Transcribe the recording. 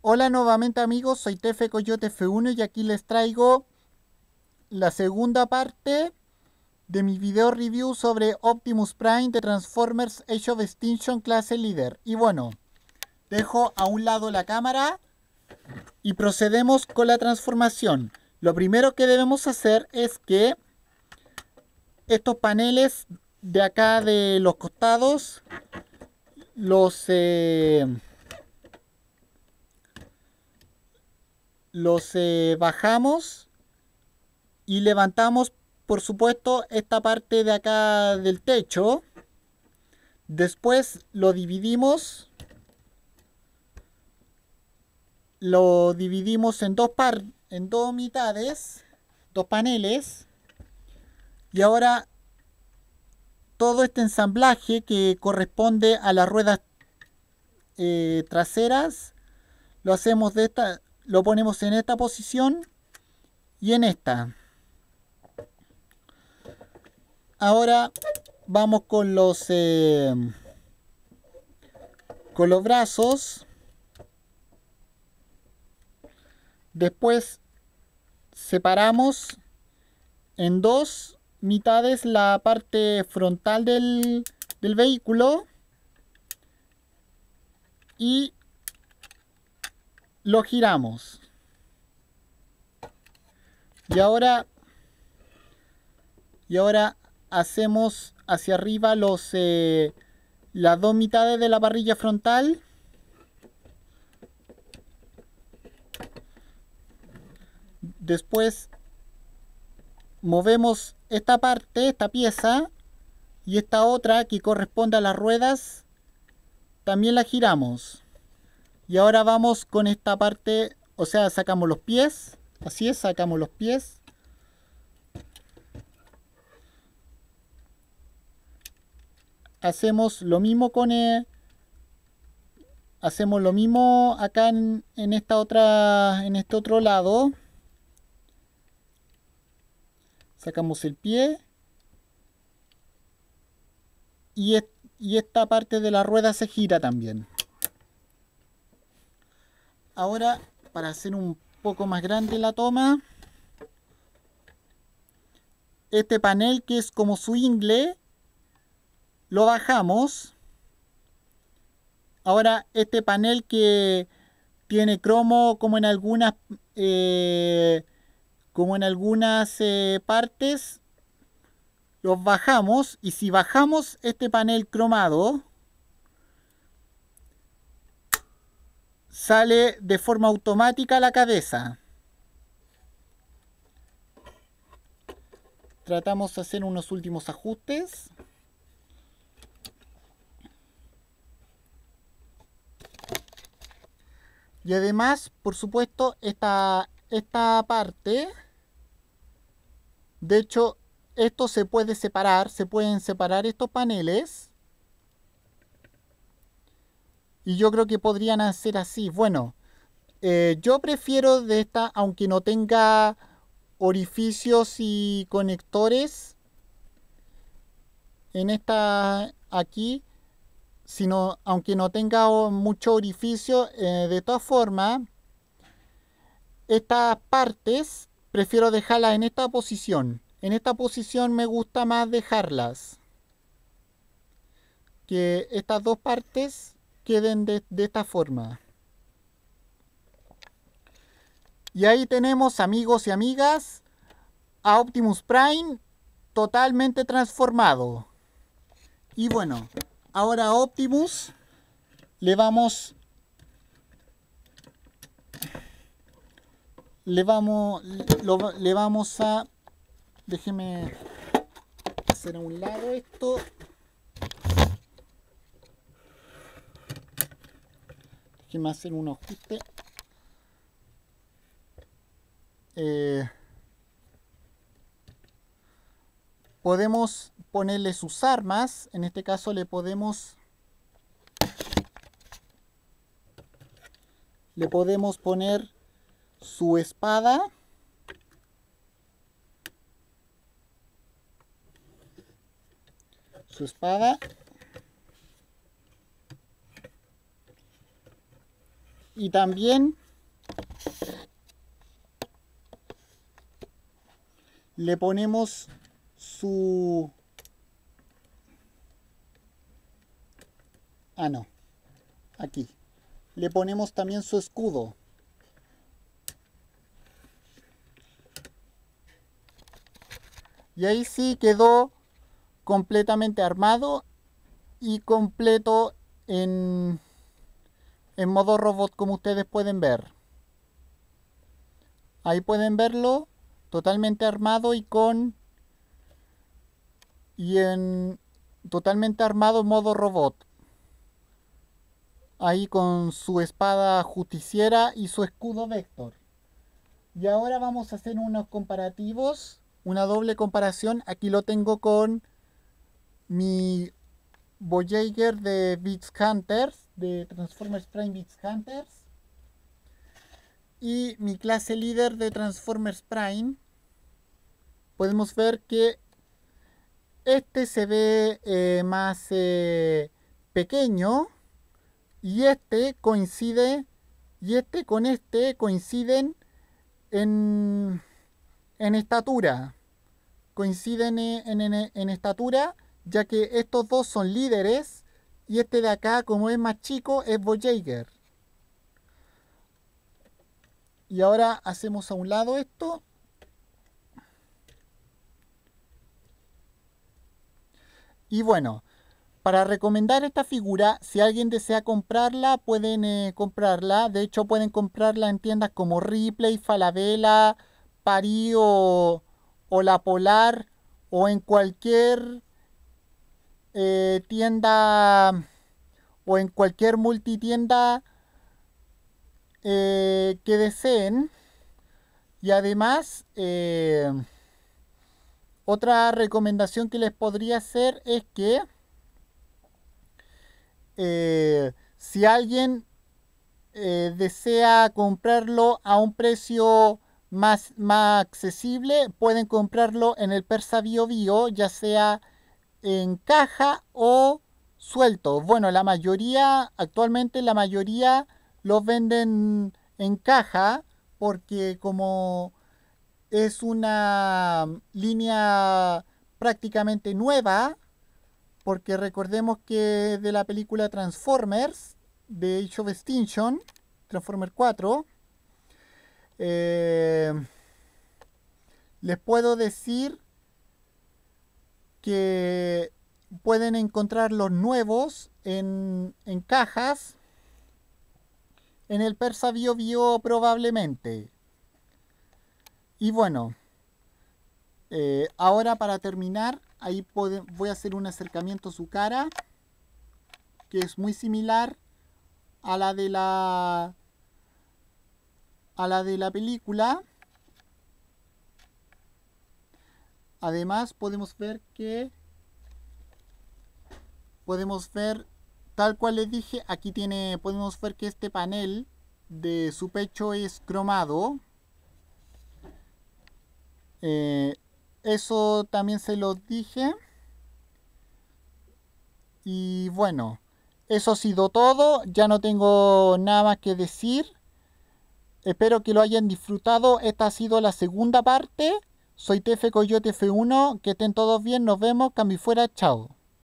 Hola nuevamente amigos, soy Tefe Coyote F1 y aquí les traigo la segunda parte de mi video review sobre Optimus Prime de Transformers Age of Extinction clase líder. Y bueno, dejo a un lado la cámara y procedemos con la transformación. Lo primero que debemos hacer es que estos paneles de acá de los costados los... Eh, los eh, bajamos y levantamos, por supuesto, esta parte de acá del techo. Después lo dividimos. Lo dividimos en dos, par en dos mitades, dos paneles. Y ahora todo este ensamblaje que corresponde a las ruedas eh, traseras lo hacemos de esta lo ponemos en esta posición y en esta. Ahora vamos con los eh, con los brazos. Después separamos en dos mitades la parte frontal del, del vehículo y lo giramos. Y ahora, y ahora hacemos hacia arriba los, eh, las dos mitades de la parrilla frontal. Después movemos esta parte, esta pieza, y esta otra que corresponde a las ruedas, también la giramos. Y ahora vamos con esta parte, o sea, sacamos los pies, así es, sacamos los pies. Hacemos lo mismo con... El, eh, hacemos lo mismo acá en, esta otra en este otro lado sacamos el pie y, y esta parte de la rueda se gira también ahora para hacer un poco más grande la toma este panel que es como su ingle lo bajamos ahora este panel que tiene cromo como en algunas eh, como en algunas eh, partes los bajamos y si bajamos este panel cromado sale de forma automática la cabeza. Tratamos de hacer unos últimos ajustes. Y además, por supuesto, esta, esta parte, de hecho, esto se puede separar, se pueden separar estos paneles y yo creo que podrían hacer así. Bueno, eh, yo prefiero de esta, aunque no tenga orificios y conectores en esta aquí, sino aunque no tenga mucho orificio, eh, de todas formas, estas partes prefiero dejarlas en esta posición. En esta posición me gusta más dejarlas. Que estas dos partes queden de, esta forma. Y ahí tenemos, amigos y amigas, a Optimus Prime totalmente transformado. Y bueno, ahora a Optimus le vamos... Le vamos, le vamos a... Déjeme hacer a un lado esto. me hacer un ajuste eh, podemos ponerle sus armas en este caso le podemos le podemos poner su espada su espada y también le ponemos su ah no aquí le ponemos también su escudo y ahí sí quedó completamente armado y completo en en modo robot como ustedes pueden ver. Ahí pueden verlo totalmente armado y con... Y en... Totalmente armado modo robot. Ahí con su espada justiciera y su escudo Vector. Y ahora vamos a hacer unos comparativos. Una doble comparación. Aquí lo tengo con mi Voyager de Beats Hunters, de Transformers Prime Beats Hunters. Y mi clase líder de Transformers Prime. Podemos ver que este se ve eh, más eh, pequeño. Y este coincide. Y este con este coinciden en, en estatura. Coinciden eh, en, en, en estatura ya que estos dos son líderes y este de acá, como es más chico, es Voyager. Y ahora hacemos a un lado esto. Y bueno, para recomendar esta figura, si alguien desea comprarla, pueden eh, comprarla. De hecho, pueden comprarla en tiendas como Ripley, Falabella, Parí o La Polar o en cualquier eh, tienda o en cualquier multitienda tienda eh, que deseen. Y además, eh, otra recomendación que les podría hacer es que si alguien desea comprarlo a un precio más, más accesible, pueden comprarlo en el Persa Bio Bio, ya sea en caja o suelto. Bueno, la mayoría, actualmente la mayoría los venden en caja porque como es una línea prácticamente nueva, porque recordemos que de la película Transformers, de Age of Extinction, Transformer 4, eh, les puedo decir que pueden encontrar los nuevos en, cajas en el Persa Bio Bio probablemente. Y bueno, eh, ahora para terminar, ahí voy a hacer un acercamiento a su cara, que es muy similar a la de la a la de la película. Además podemos ver que podemos ver tal cual les dije, aquí tiene podemos ver que este panel de su pecho es cromado. Eh, eso también se lo dije. Y bueno, eso ha sido todo. Ya no tengo nada más que decir. Espero que lo hayan disfrutado. Esta ha sido la segunda parte soy TF Coyote F1, que estén todos bien, nos vemos, cambio fuera, chao.